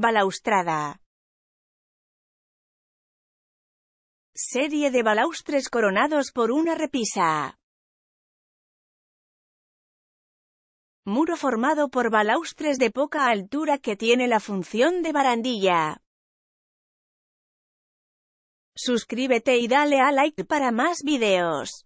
Balaustrada. Serie de balaustres coronados por una repisa. Muro formado por balaustres de poca altura que tiene la función de barandilla. Suscríbete y dale a like para más videos.